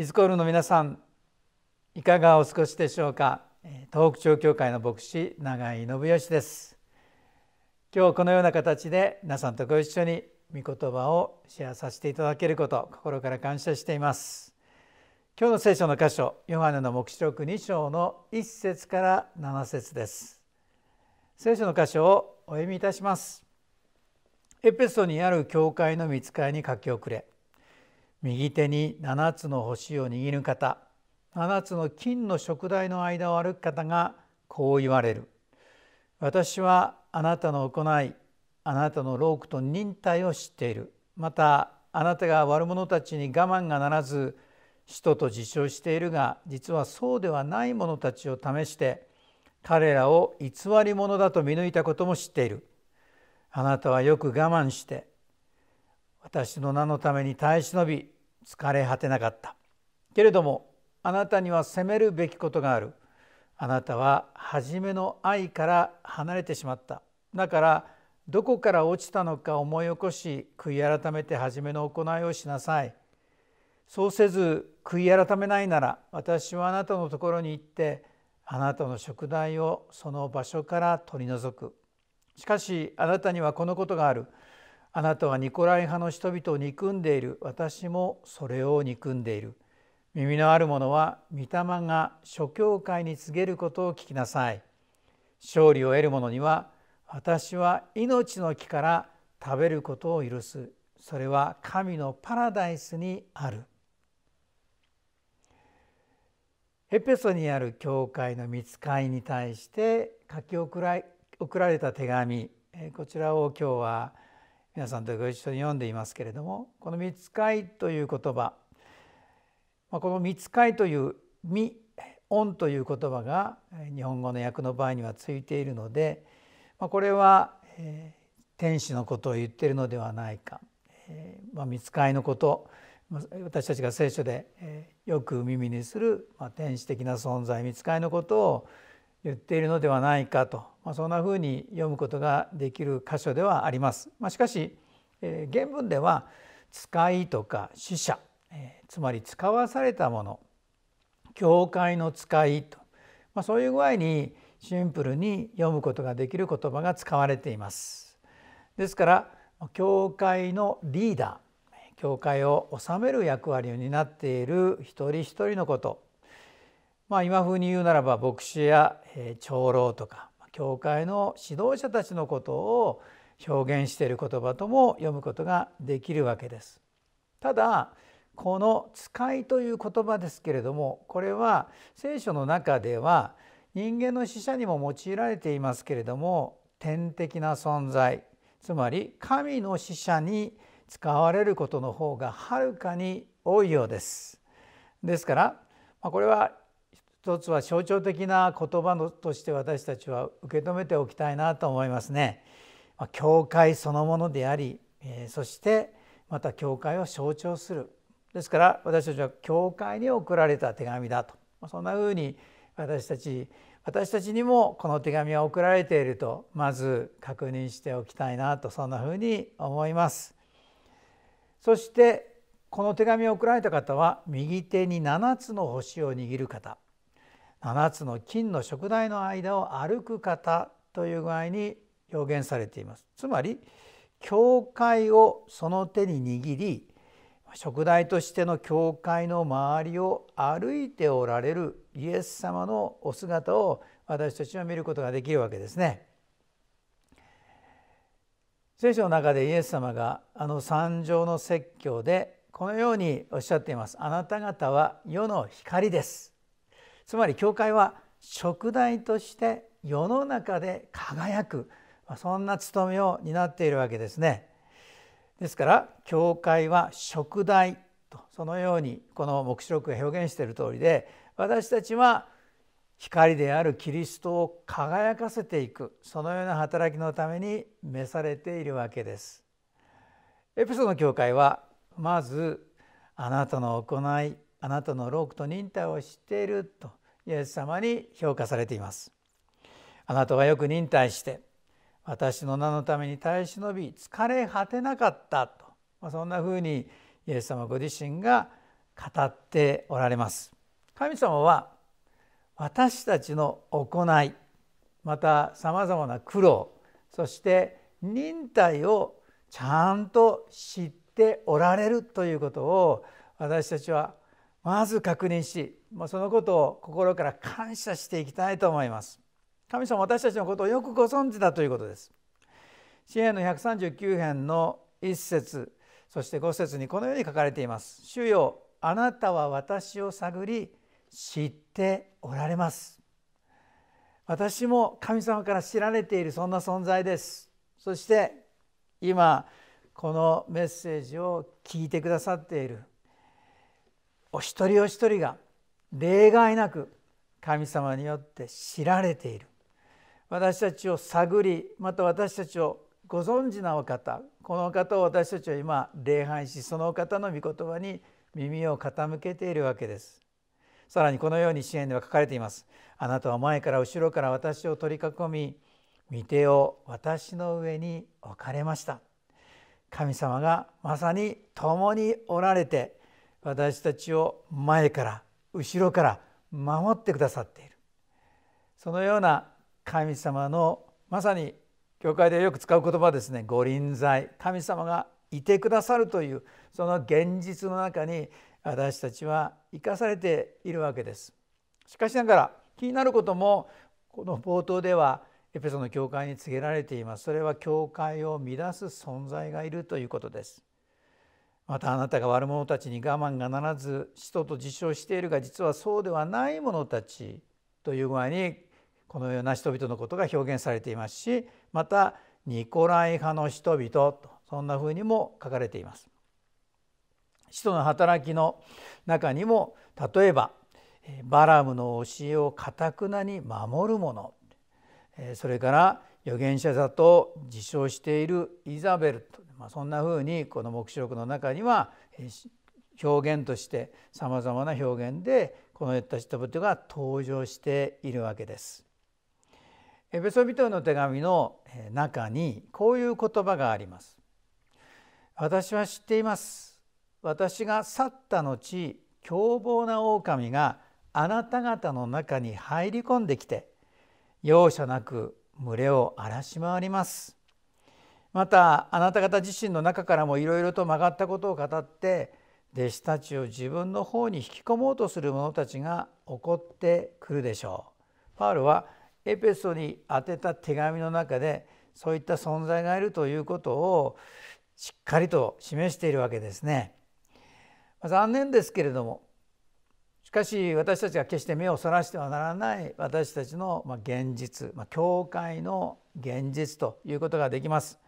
イズコールの皆さんいかがお過ごしでしょうか東北町協会の牧師永井信義です今日このような形で皆さんとご一緒に御言葉をシェアさせていただけること心から感謝しています今日の聖書の箇所ヨハネの黙示録2章の1節から7節です聖書の箇所をお読みいたしますエペソにある教会の見つかりに書き遅れ右手に7つの星を握る方7つの金の食材の間を歩く方がこう言われる私はあなたの行いあなたの労苦と忍耐を知っているまたあなたが悪者たちに我慢がならず使徒と自称しているが実はそうではない者たちを試して彼らを偽り者だと見抜いたことも知っているあなたはよく我慢して私の名のために耐え忍び疲れ果てなかったけれどもあなたには責めるべきことがあるあなたは初めの愛から離れてしまっただからどこから落ちたのか思い起こし悔い改めて初めの行いをしなさいそうせず悔い改めないなら私はあなたのところに行ってあなたの食材をその場所から取り除くしかしあなたにはこのことがあるあなたはニコライ派の人々を憎んでいる私もそれを憎んでいる耳のある者は御霊が諸教会に告げることを聞きなさい勝利を得る者には私は命の木から食べることを許すそれは神のパラダイスにあるエペソにある教会の見つかに対して書き送られた手紙こちらを今日は皆さんとご一緒に読んでいますけれどもこの「見つかい」という言葉この「見つかい」という「み」「恩」という言葉が日本語の訳の場合にはついているのでこれは天使のことを言っているのではないか見つかいのこと私たちが聖書でよく耳にする天使的な存在見つかいのことを言っているのではないかと、まあ、そんなふうに読むことができる箇所ではあります。まあ、しかし、えー、原文では「使い」とか「使者」えー、つまり使わされたもの「教会の使いと」まあ、そういう具合にシンプルに読むことができる言葉が使われています。ですから教会のリーダー教会を治める役割を担っている一人一人のことまあ、今風に言うならば牧師や長老とか教会の指導者たちのことを表現している言葉とも読むことができるわけです。ただこの「使い」という言葉ですけれどもこれは聖書の中では人間の死者にも用いられていますけれども天的な存在つまり神の死者に使われることの方がはるかに多いようです。ですからこれは一つは象徴的な言葉のとして私たちは受け止めておきたいなと思いますね。教会そのものでありえそしてまた教会を象徴するですから私たちは教会に送られた手紙だとそんなふうに私たち私たちにもこの手紙は送られているとまず確認しておきたいなとそんなふうに思います。そしてこの手紙を送られた方は右手に7つの星を握る方7つの金の食材の間を歩く方という具合に表現されています。つまり教会をその手に握り食材としての教会の周りを歩いておられるイエス様のお姿を私たちは見ることができるわけですね。聖書の中でイエス様があの三条の説教でこのようにおっしゃっています。あなた方は世の光です。つまり教会は食材として世の中で輝くそんな務めを担っているわけですね。ですから教会は食材とそのようにこの黙示録が表現している通りで私たちは光であるキリストを輝かせていくそのような働きのために召されているわけです。エペソの教会はまずあなたの行いあなたの労苦と忍耐を知っているとイエス様に評価されていますあなたはよく忍耐して私の名のために耐え忍び疲れ果てなかったと、まそんなふうにイエス様ご自身が語っておられます神様は私たちの行いまたさまざまな苦労そして忍耐をちゃんと知っておられるということを私たちはまず確認しまあ、そのことを心から感謝していきたいと思います神様私たちのことをよくご存知だということです詩篇の139編の1節そして5節にこのように書かれています主よあなたは私を探り知っておられます私も神様から知られているそんな存在ですそして今このメッセージを聞いてくださっているお一人お一人が例外なく神様によって知られている私たちを探りまた私たちをご存知なお方この方を私たちは今礼拝しその方の御言葉に耳を傾けているわけですさらにこのように支援では書かれていますあなたは前から後ろから私を取り囲み御手を私の上に置かれました神様がまさに共におられて私たちを前から後ろから守ってくださっているそのような神様のまさに教会でよく使う言葉ですね御臨在神様がいてくださるというその現実の中に私たちは生かされているわけです。しかしながら気になることもこの冒頭ではエペソの教会に告げられていますそれは教会を乱す存在がいるということです。またあなたが悪者たちに我慢がならず使徒と自称しているが実はそうではない者たちという具合にこのような人々のことが表現されていますしまたニコライ派の人々とそんなふうにも書かれています。使徒の働きの中にも例えばバラムの教えをかたくなに守る者それから預言者だと自称しているイザベルまあ、そんなふうにこの黙示録の中には表現としてさまざまな表現でこの言った人々が登場しているわけです。エペソビトの手紙の中にこういう言葉があります。私は知っています。私が去った後凶暴な狼があなた方の中に入り込んできて容赦なく群れを荒らし回ります。またあなた方自身の中からもいろいろと曲がったことを語って弟子たちを自分の方に引き込もうとする者たちが起こってくるでしょう。パウルはエペソに宛てた手紙の中でそういった存在がいるということをしっかりと示しているわけですね。残念ですけれどもしかし私たちが決して目をそらしてはならない私たちの現実教会の現実ということができます。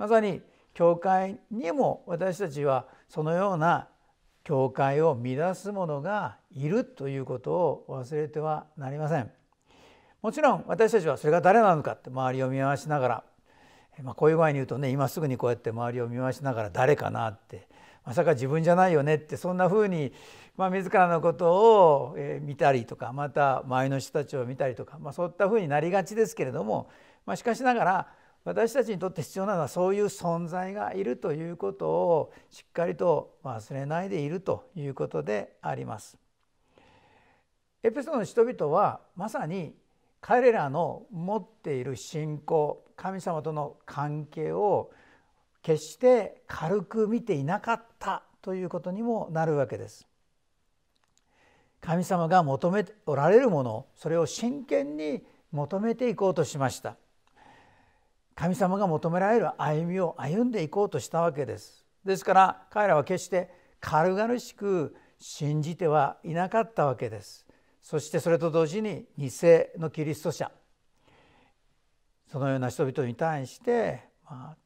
まさに教会にも私たちはそのような教会を乱す者がいるということを忘れてはなりません。もちろん私たちはそれが誰なのかって周りを見回しながら、まあ、こういう具合に言うとね今すぐにこうやって周りを見回しながら誰かなってまさか自分じゃないよねってそんなふうに、まあ、自らのことを見たりとかまた周りの人たちを見たりとか、まあ、そういったふうになりがちですけれども、まあ、しかしながら私たちにとって必要なのはそういう存在がいるということをしっかりと忘れないでいるということであります。エペソの人々はまさに彼らの持っている信仰神様との関係を決して軽く見ていなかったということにもなるわけです。神様が求めておられるものそれを真剣に求めていこうとしました。神様が求められる歩みを歩んでいこうとしたわけですですから彼らは決して軽々しく信じてはいなかったわけですそしてそれと同時に偽のキリスト者そのような人々に対して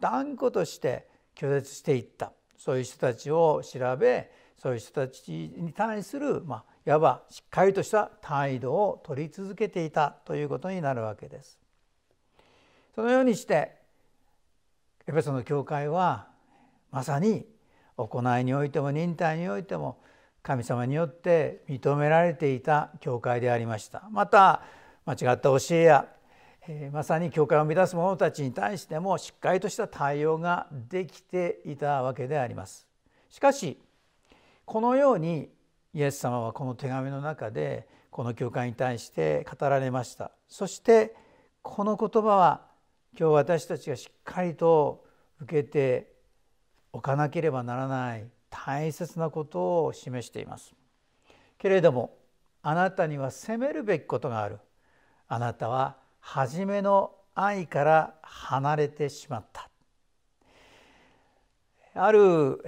断固として拒絶していったそういう人たちを調べそういう人たちに対する、まあ、いわばしっかりとした態度を取り続けていたということになるわけです。そのようにしてエペソの教会はまさに行いにおいても忍耐においても神様によって認められていた教会でありましたまた間違った教えや、えまさに教会を乱す者たちに対してもしっかりとした対応ができていたわけでありますしかしこのようにイエス様はこの手紙の中でこの教会に対して語られましたそしてこの言葉は今日私たちがしっかりと受けておかなければならない大切なことを示しています。けれどもあなたには責めるべきことがある。あなたは初めの愛から離れてしまった。ある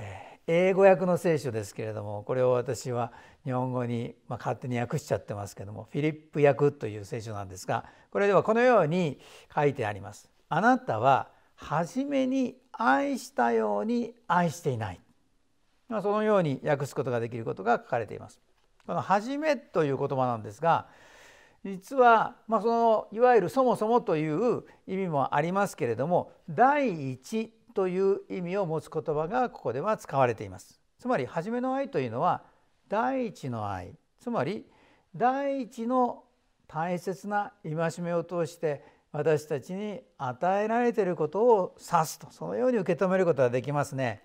英語訳の聖書ですけれどもこれを私は日本語に、ま勝手に訳しちゃってますけどもフィリップ訳という聖書なんですがこれではこのように書いてあります。あなたは初めに愛したように愛していない。まあ、そのように訳すことができることが書かれています。この「初め」という言葉なんですが実は、まあ、そのいわゆる「そもそも」という意味もありますけれども「第一」という意味を持つ言葉がここでは使われています。つまり「初めの愛」というのは第一の愛つまり第一の大切な戒めを通して私たちに与えられていることを指すとそのように受け止めることができますね。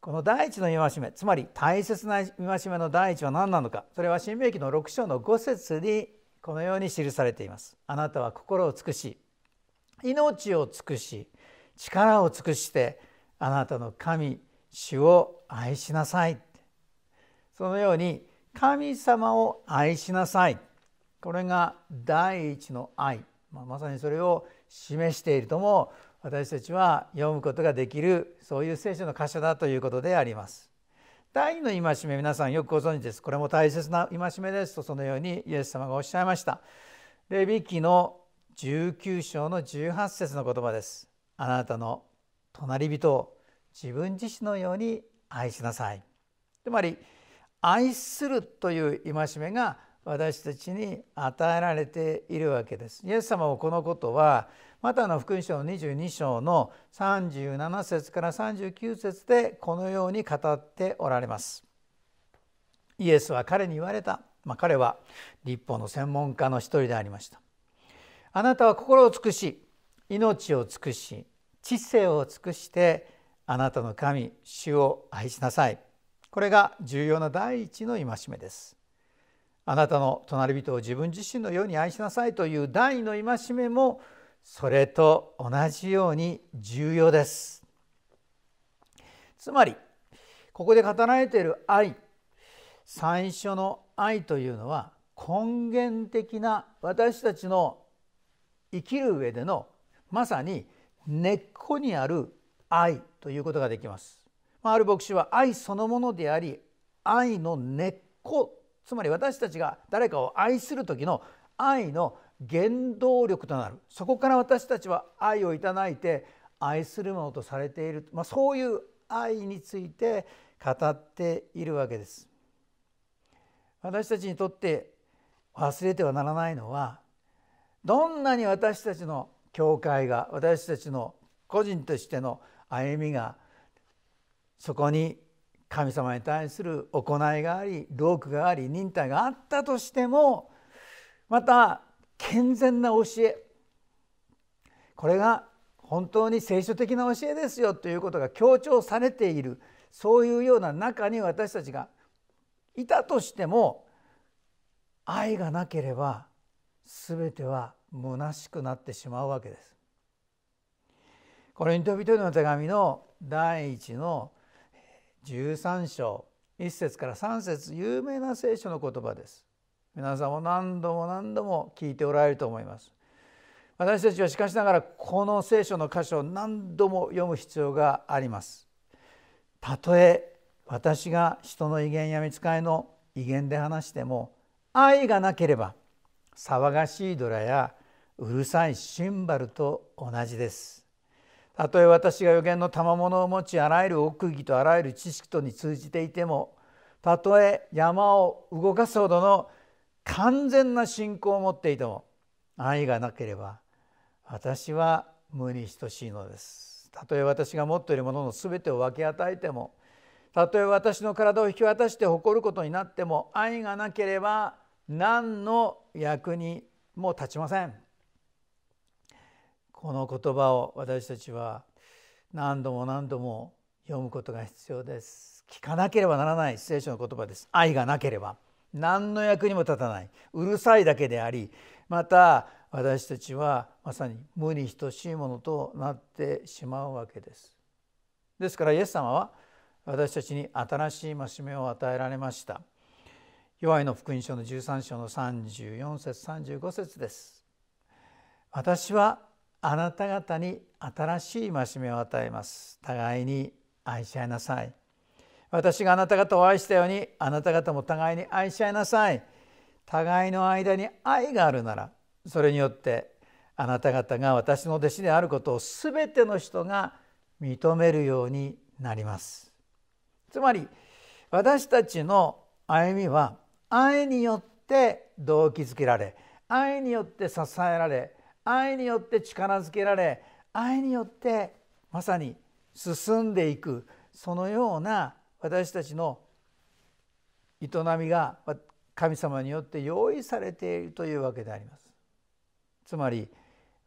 この第一の戒めつまり大切な戒めの第一は何なのかそれは新明記の6章の5節にこのように記されています。あなたは心を尽くし命を尽くし力を尽くしてあなたの神主を愛しなさいそのように神様を愛しなさいこれが第一の愛ままさにそれを示しているとも私たちは読むことができるそういう聖書の箇所だということであります。第2の戒め皆さんよくご存知です。これも大切な戒めですとそのようにイエス様がおっしゃいました。レビ記の19章の18節の言葉です。あなたの隣人を自分自身のように愛しなさい。つまり愛するという戒めが私たちに与えられているわけです。イエス様もこのことはマタの福音書の22章の37節から39節でこのように語っておられます。イエスは彼に言われた。まあ、彼は立法の専門家の一人でありました。あなたは心を尽くし、命を尽くし、知性を尽くしてあなたの神、主を愛しなさい。これが重要な第一の戒めです。あなたの隣人を自分自身のように愛しなさいという第二の戒めもそれと同じように重要ですつまりここで語られている愛最初の愛というのは根源的な私たちの生きる上でのまさに根っこにある愛ということができます。ある牧師は愛そのものであり愛の根っこつまり私たちが誰かを愛する時の愛の原動力となるそこから私たちは愛をいただいて愛するものとされている、まあ、そういう愛について語っているわけです。私たちにとって忘れてはならないのはどんなに私たちの教会が私たちの個人としての歩みがそこに神様に対する行いがあり労苦があり忍耐があったとしてもまた健全な教えこれが本当に聖書的な教えですよということが強調されているそういうような中に私たちがいたとしても愛がなければ全ては虚しくなってしまうわけです。こリントの手紙の第1の13章1節から3節有名な聖書の言葉です皆さんも何度も何度も聞いておられると思います私たちはしかしながらこの聖書の箇所を何度も読む必要がありますたとえ私が人の威厳や見つかりの威厳で話しても愛がなければ騒がしいドラやうるさいシンバルと同じですたとえ私が予言の賜物を持ちあらゆる奥義とあらゆる知識とに通じていてもたとえ山を動かすほどの完全な信仰を持っていても愛がなければ私は無に等しいのです。たとえ私が持っているものの全てを分け与えてもたとえ私の体を引き渡して誇ることになっても愛がなければ何の役にも立ちません。この言葉を私たちは何度も何度も読むことが必要です聞かなければならない聖書の言葉です愛がなければ何の役にも立たないうるさいだけでありまた私たちはまさに無に等しいものとなってしまうわけですですからイエス様は私たちに新しい増し目を与えられました弱いの福音書の13章の34節35節です私はあなた方に新しい戒めを与えます互いに愛し合いなさい私があなた方を愛したようにあなた方も互いに愛し合いなさい互いの間に愛があるならそれによってあなた方が私の弟子であることを全ての人が認めるようになりますつまり私たちの歩みは愛によって動機づけられ愛によって支えられ愛によって力づけられ愛によってまさに進んでいくそのような私たちの営みが神様によって用意されているというわけであります。つまり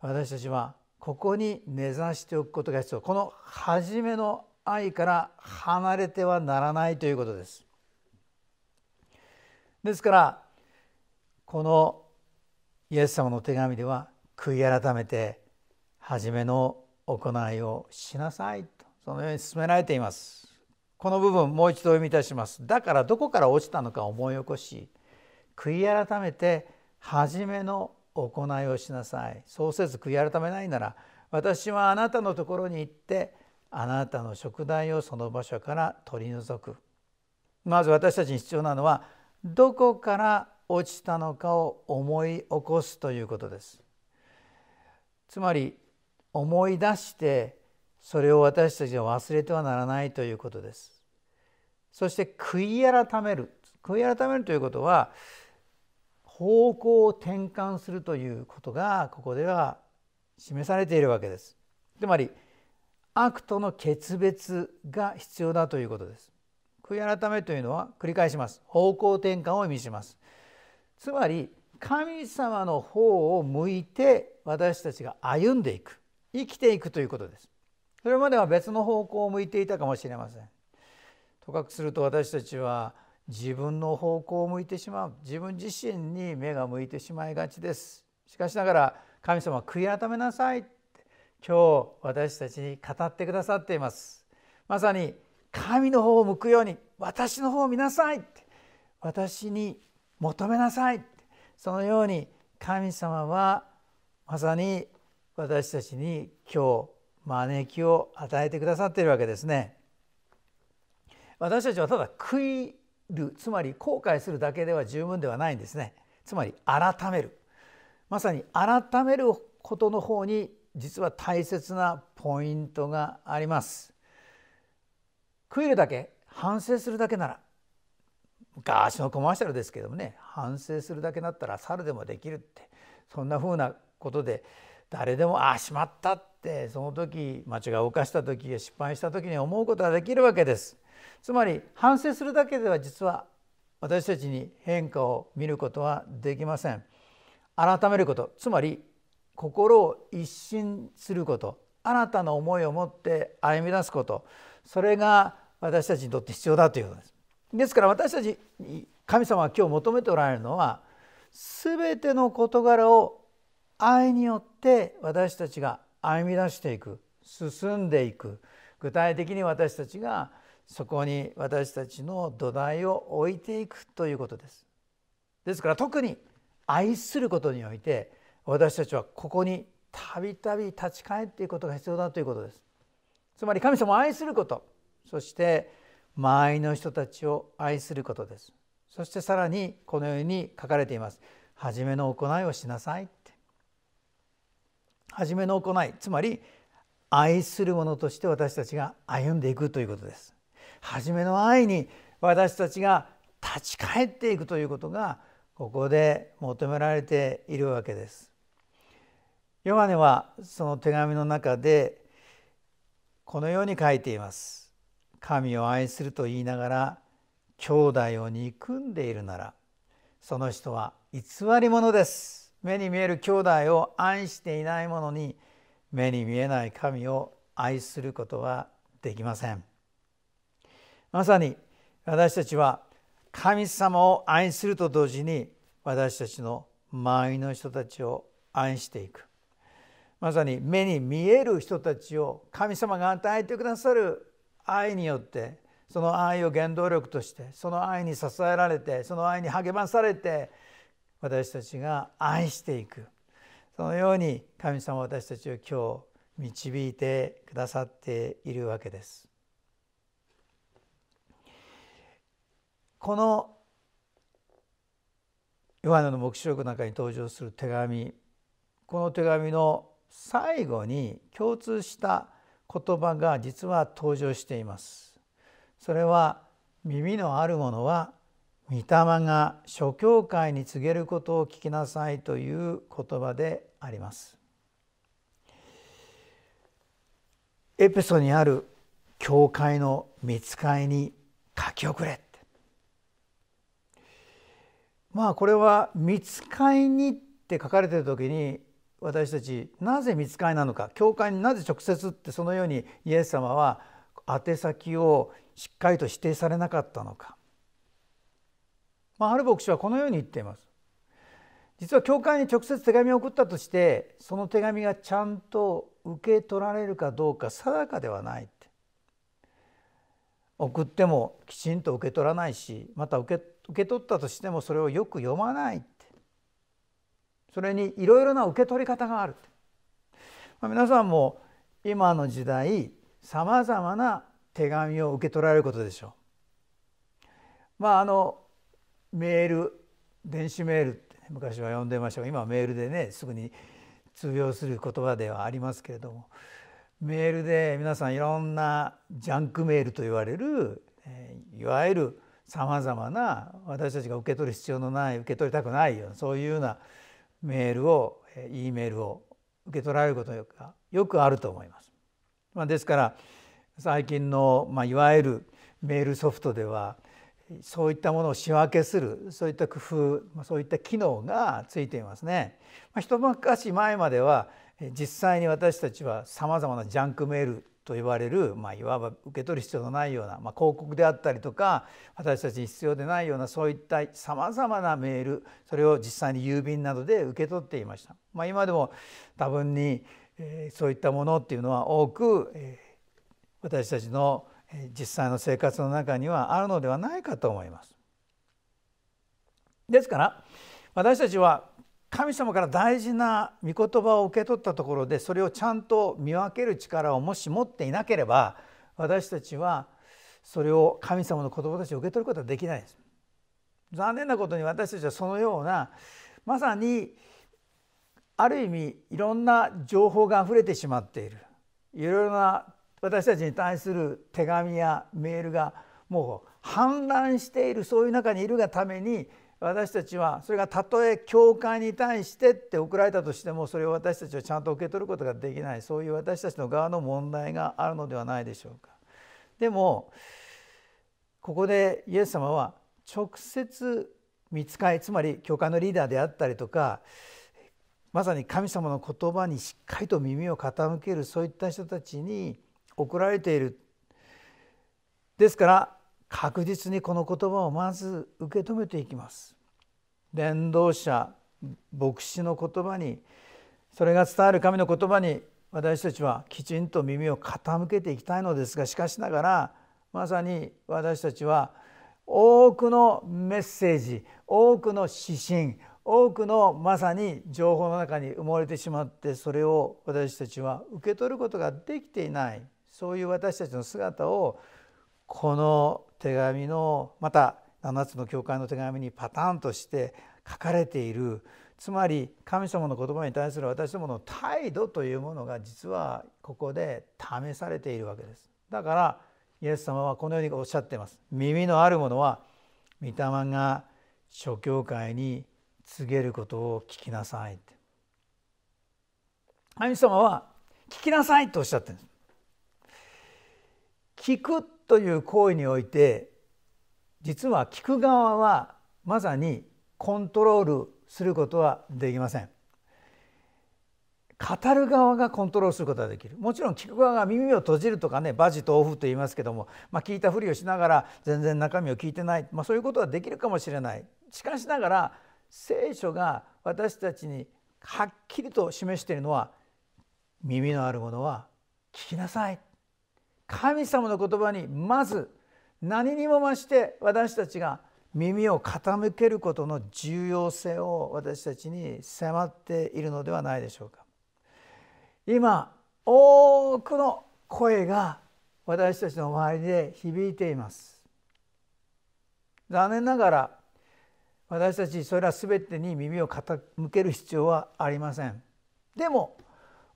私たちはここに根ざしておくことが必要この初めの愛から離れてはならないということです。ですからこのイエス様の手紙では悔い改めて初めの行いをしなさいとそのように勧められていますこの部分もう一度読み出しますだからどこから落ちたのか思い起こし悔い改めて初めの行いをしなさいそうせず悔い改めないなら私はあなたのところに行ってあなたの食材をその場所から取り除くまず私たちに必要なのはどこから落ちたのかを思い起こすということですつまり思い出してそれを私たちは忘れてはならないということです。そして悔い改める悔い改めるということは方向を転換するということがここでは示されているわけです。つまり悪との決別が必要だということです。悔い改めというのは繰り返します。方向転換を意味します。つまり神様の方を向いて私たちが歩んでいく生きていくということですそれまでは別の方向を向いていたかもしれませんとかくすると私たちは自分の方向を向いてしまう自分自身に目が向いてしまいがちですしかしながら神様は悔い改めなさい今日私たちに語ってくださっていますまさに神の方を向くように私の方を見なさい私に求めなさいそのように神様はまさに私たちに今日招きを与えてくださっているわけですね。私たちはただ悔いるつまり後悔するだけでは十分ではないんですね。つまり改めるまさに改めることの方に実は大切なポイントがあります。悔いるだけ反省するだけなら昔のコマーシャルですけどもね反省するだけだったら猿でもできるってそんな風なことで誰でも「ああしまった」ってその時間違い犯した時や失敗した時に思うことができるわけです。つまり反省するだけでは実は私たちに変化を見ることはできません。改めることつまり心を一新すること新たな思いを持って歩み出すことそれが私たちにとって必要だということです。ですから私たちに神様は今日求めておられるのは全ての事柄を愛によって私たちが歩み出していく進んでいく具体的に私たちがそこに私たちの土台を置いていくということです。ですから特に愛することにおいて私たちはここにたびたび立ち返っていくことが必要だということです。つまり神様を愛することそして周りの人たちを愛することです。そしてさらにこのように書かれています。初めの行いをしなさい初めの行いつまり愛する者として私たちが歩んでいくということです。初めの愛に私たちが立ち返っていくということがここで求められているわけです。ヨハネはその手紙の中でこのように書いています。神を愛すると言いながら兄弟を憎んでいるならその人は偽り者です。目に見える兄弟を愛していない者に目に見えない神を愛することはできませんまさに私たちは神様を愛すると同時に私たちの周りの人たちを愛していくまさに目に見える人たちを神様が与えてくださる愛によってその愛を原動力としてその愛に支えられてその愛に励まされて私たちが愛していくそのように神様は私たちを今日導いてくださっているわけです。このヨハネの黙示録の中に登場する手紙この手紙の最後に共通した言葉が実は登場しています。それは耳のあるものは御霊が諸教会に告げることを聞きなさいという言葉であります。エペソにある教会の見ついに書き遅れまあこれは「見つかいに」って書かれてる時に私たちなぜ見つかいなのか教会になぜ直接ってそのようにイエス様は宛先をしっかりと指定されなかったのかまあ、ハ牧師はこのように言っています実は教会に直接手紙を送ったとしてその手紙がちゃんと受け取られるかどうか定かではないって送ってもきちんと受け取らないしまた受け受け取ったとしてもそれをよく読まないってそれにいろいろな受け取り方があるって、まあ、皆さんも今の時代さまざまな手紙を受け取られることでしょう。まああのメール電子メールって昔は呼んでましたが今はメールでねすぐに通用する言葉ではありますけれどもメールで皆さんいろんなジャンクメールと言われるいわゆるさまざまな私たちが受け取る必要のない受け取りたくないようなそういうようなメールを E メールを受け取られることがよくあると思います。まあ、ですから最近の、まあ、いわゆるメールソフトではそういったものを仕分けするそういった工夫そういった機能がついていますね。まあ、一昔前までは実際に私たちはさまざまなジャンクメールと言われる、まあ、いわば受け取る必要のないような、まあ、広告であったりとか私たちに必要でないようなそういったさまざまなメールそれを実際に郵便などで受け取っていました。まあ、今でも多分に、えそういったものっていうのは多く、え私たちの実際の生活の中にはあるのではないかと思います。ですから私たちは神様から大事な御言葉を受け取ったところでそれをちゃんと見分ける力をもし持っていなければ私たちはそれを神様の言葉として受け取ることはできないです。残念なことに私たちはそのようなまさにある意味いろんな情報があふれてしまっているいろいろな私たちに対する手紙やメールがもう氾濫しているそういう中にいるがために私たちはそれがたとえ教会に対してって送られたとしてもそれを私たちはちゃんと受け取ることができないそういう私たちの側の問題があるのではないでしょうか。でもここでイエス様は直接見つかいつまり教会のリーダーであったりとかまさに神様の言葉にしっかりと耳を傾けるそういった人たちに送られているですから確実にこの言葉をまず受け止めていきます。伝道者牧師の言葉にそれが伝わる神の言葉に私たちはきちんと耳を傾けていきたいのですがしかしながらまさに私たちは多くのメッセージ多くの指針多くのまさに情報の中に埋もれてしまってそれを私たちは受け取ることができていないそういう私たちの姿をこの手紙のまた7つの教会の手紙にパターンとして書かれているつまり神様の言葉に対する私どもの態度というものが実はここで試されているわけです。だからイエス様はこのようにおっしゃっています。耳のあるものは御霊が諸教会に告げることを聞きなさいって。神様は聞きなさいとおっしゃってるんです。聞くという行為において実は聞く側はまさにコントロールすることはできません語る側がコントロールすることができるもちろん聞く側が耳を閉じるとかねバジとオフと言いますけども、まあ、聞いたふりをしながら全然中身を聞いてない、まあ、そういうことはできるかもしれないしかしながら聖書が私たちにはっきりと示しているのは耳のあるものは聞きなさい神様の言葉にまず何にも増して私たちが耳を傾けることの重要性を私たちに迫っているのではないでしょうか今多くの声が私たちの周りで響いています残念ながら私たちそれら全てに耳を傾ける必要はありませんでも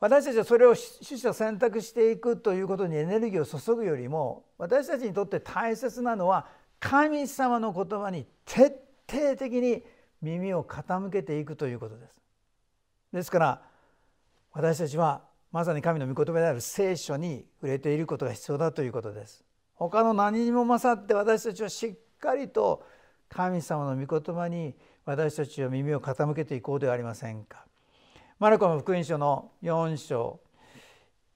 私たちはそれを取捨選択していくということにエネルギーを注ぐよりも私たちにとって大切なのは神様の言葉に徹底的に耳を傾けていくということです。ですから私たちはまさに神の御言葉である聖書に触れていることが必要だということです。他の何にも勝って私たちはしっかりと神様の御言葉に私たちは耳を傾けていこうではありませんか。マルコの福音書の4章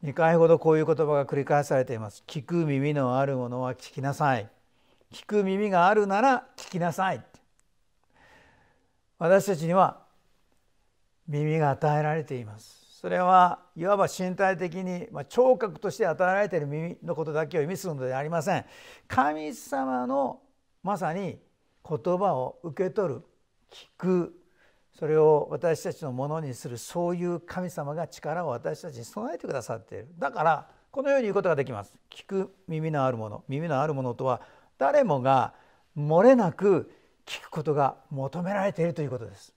2回ほどこういう言葉が繰り返されています。聞く耳のあるものは聞きなさい。聞く耳があるなら聞きなさい。私たちには耳が与えられています。それはいわば身体的に、まあ、聴覚として与えられている耳のことだけを意味するのではありません。神様のまさに言葉を受け取る聞くそれを私たちのものにするそういう神様が力を私たちに備えてくださっているだからこのように言うことができます聞く耳のあるもの耳のあるものとは誰もが漏れなく聞くことが求められているということです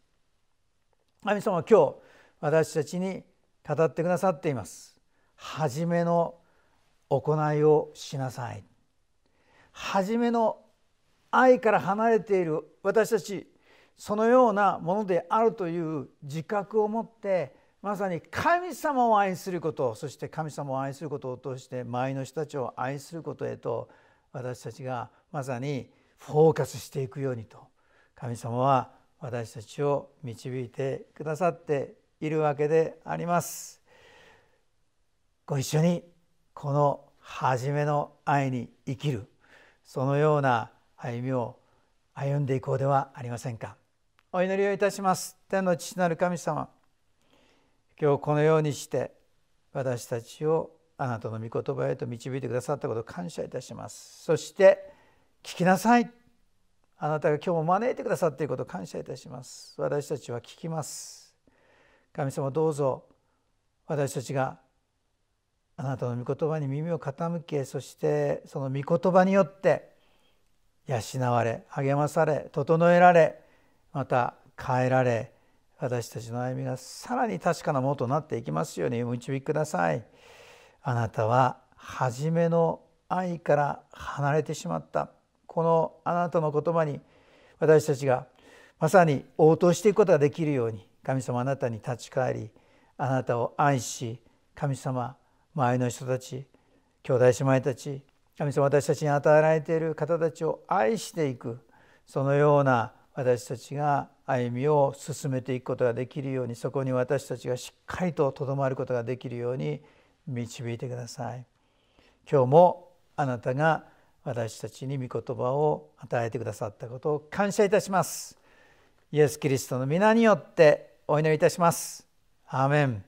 神様は今日私たちに語ってくださっています初めの行いをしなさい初めの愛から離れている私たちそのようなものであるという自覚を持ってまさに神様を愛することそして神様を愛することを通して周りの人たちを愛することへと私たちがまさにフォーカスしていくようにと神様は私たちを導いてくださっているわけであります。ご一緒にこの初めの愛に生きるそのような歩みを歩んでいこうではありませんか。お祈りをいたします天の父なる神様今日このようにして私たちをあなたの御言葉へと導いてくださったことを感謝いたしますそして聞きなさいあなたが今日も招いてくださっていることを感謝いたします私たちは聞きます神様どうぞ私たちがあなたの御言葉に耳を傾けそしてその御言葉によって養われ励まされ整えられまた変えられ私たちの歩みがさらに確かなものとなっていきますようにお導きください。あなたは初めの愛から離れてしまったこのあなたの言葉に私たちがまさに応答していくことができるように神様あなたに立ち返りあなたを愛し神様周りの人たち兄弟姉妹たち神様私たちに与えられている方たちを愛していくそのような私たちが歩みを進めていくことができるようにそこに私たちがしっかりととどまることができるように導いてください。今日もあなたが私たちに御言葉を与えてくださったことを感謝いたします。イエス・キリストの皆によってお祈りいたします。アーメン